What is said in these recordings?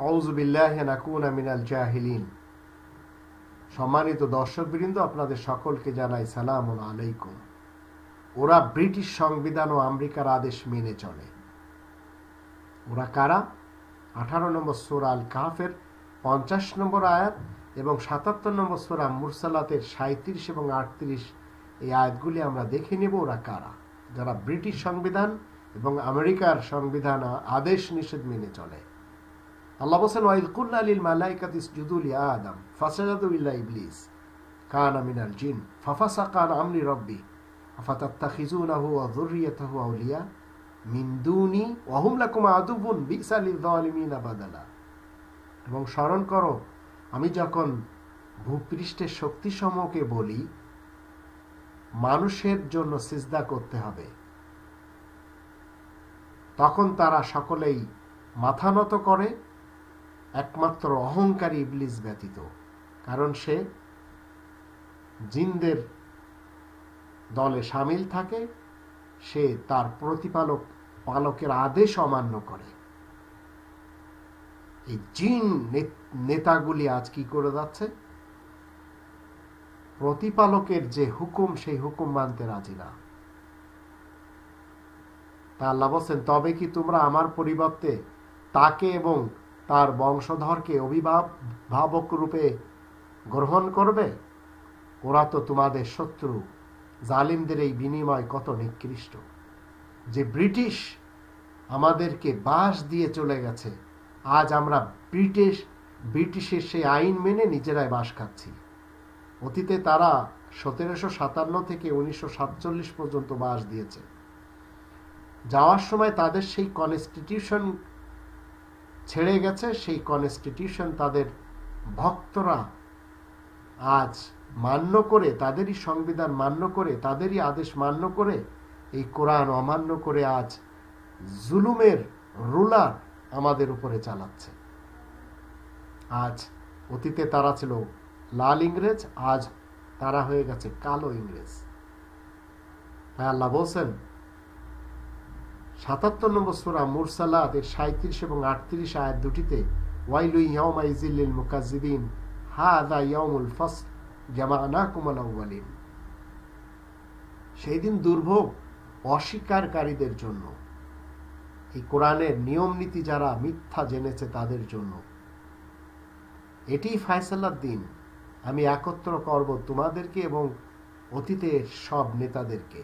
সম্মানিত জাহিলিন সম্মানিত দর্শকবৃন্দ আপনাদের সকলকে জানাই সালাম আলাইকুম ওরা ব্রিটিশ সংবিধান ও আমেরিকার আদেশ মেনে চলে ওরা কারা আঠারো নম্বর সোর আল কাফের পঞ্চাশ নম্বর আয়াত এবং সাতাত্তর নম্বর সোরা মুরসালাতের সাঁত্রিশ এবং আটত্রিশ এই আয়াতগুলি আমরা দেখে নেব ওরা কারা যারা ব্রিটিশ সংবিধান এবং আমেরিকার সংবিধান আদেশ নিষেধ মেনে চলে আল্লাহ বলছেন ওয়াইদ কুল্লা আলিল মালাইকাত ইসজুদুলি আদম ফাসাদাদু ইল্লা ইবলিস কান মিনাল জিন ফাফাসা কান আমরি রব্বি আফাতাত্তাখিজুনাহু ওয়া যুররিয়াতাহু আউলিয়া মিন দুনি ওয়া হুম লাকুম আদুবুন বিসা লিযালিমিনা বাদালা এবং স্মরণ করো আমি যখন ভূপৃষ্ঠের শক্তিসমূহকে বলি মানুষের জন্য সিজদা করতে হবে তখন তারা সকলেই মাথা নত করে একমাত্র অহংকারী ইবলিস ব্যতীত কারণ সে জিনদের দলে সামিল থাকে সে তার প্রতিপালক পালকের আদেশ অমান্য করে এই জিন নেতাগুলি আজ কি করে যাচ্ছে প্রতিপালকের যে হুকুম সেই হুকুম মানতে রাজি না তা আল্লাহ বলছেন তবে কি তোমরা আমার পরিবর্তে তাকে এবং তার বংশধরকে অভিভাবক রূপে গ্রহণ করবে ওরা তো তোমাদের শত্রু জালিমদের এই বিনিময় কত নিকৃষ্ট যে ব্রিটিশ আমাদেরকে বাস দিয়ে চলে গেছে আজ আমরা ব্রিটিশ ব্রিটিশের সেই আইন মেনে নিজেরাই বাস খাচ্ছি অতীতে তারা সতেরোশো সাতান্ন থেকে উনিশশো সাতচল্লিশ পর্যন্ত বাস দিয়েছে যাওয়ার সময় তাদের সেই কনস্টিটিউশন ছেড়ে গেছে সেই কনস্টিটিউশন তাদের ভক্তরা আজ মান্য করে তাদেরই সংবিধান মান্য করে তাদেরই আদেশ মান্য করে এই কোরআন অমান্য করে আজ জুলুমের রুলার আমাদের উপরে চালাচ্ছে আজ অতীতে তারা ছিল লাল ইংরেজ আজ তারা হয়ে গেছে কালো ইংরেজ হ্যাঁ আল্লাহ বলছেন সাতাত্তর নম্বর সুরা মুরসালাত এর সাঁত্রিশ এবং আটত্রিশ আয়াত দুটিতে ওয়াইলু ইয়মা ইজিল্লিল মুকাজিদিন হা দা ইয়মুল ফস জামানা কুমালাউলিন সেই দিন দুর্ভোগ অস্বীকারীদের জন্য এই কোরআনের নিয়ম নীতি যারা মিথ্যা জেনেছে তাদের জন্য এটি ফায়সালার দিন আমি একত্র করব তোমাদেরকে এবং অতীতের সব নেতাদেরকে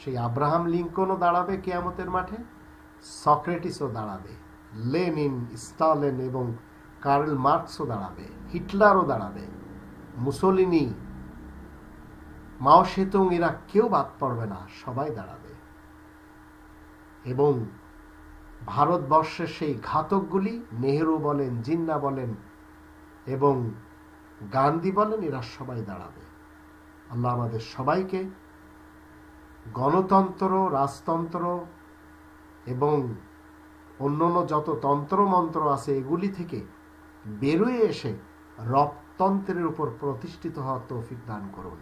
সেই আব্রাহাম লিঙ্কনও দাঁড়াবে কেয়ামতের মাঠে সক্রেটিসও দাঁড়াবে লেনিন স্টালেন এবং কার্ল মার্কসও দাঁড়াবে হিটলারও দাঁড়াবে মুসলিনি মাও সেতুং এরা কেউ বাদ পড়বে না সবাই দাঁড়াবে এবং ভারতবর্ষের সেই ঘাতকগুলি নেহেরু বলেন জিন্না বলেন এবং গান্ধী বলেন এরা সবাই দাঁড়াবে আল্লাহ আমাদের সবাইকে গণতন্ত্র রাজতন্ত্র এবং অন্যান্য যত তন্ত্রমন্ত্র আছে এগুলি থেকে বেরোয় এসে রপ্তন্ত্রের উপর প্রতিষ্ঠিত হওয়ার তৌফিক দান করুন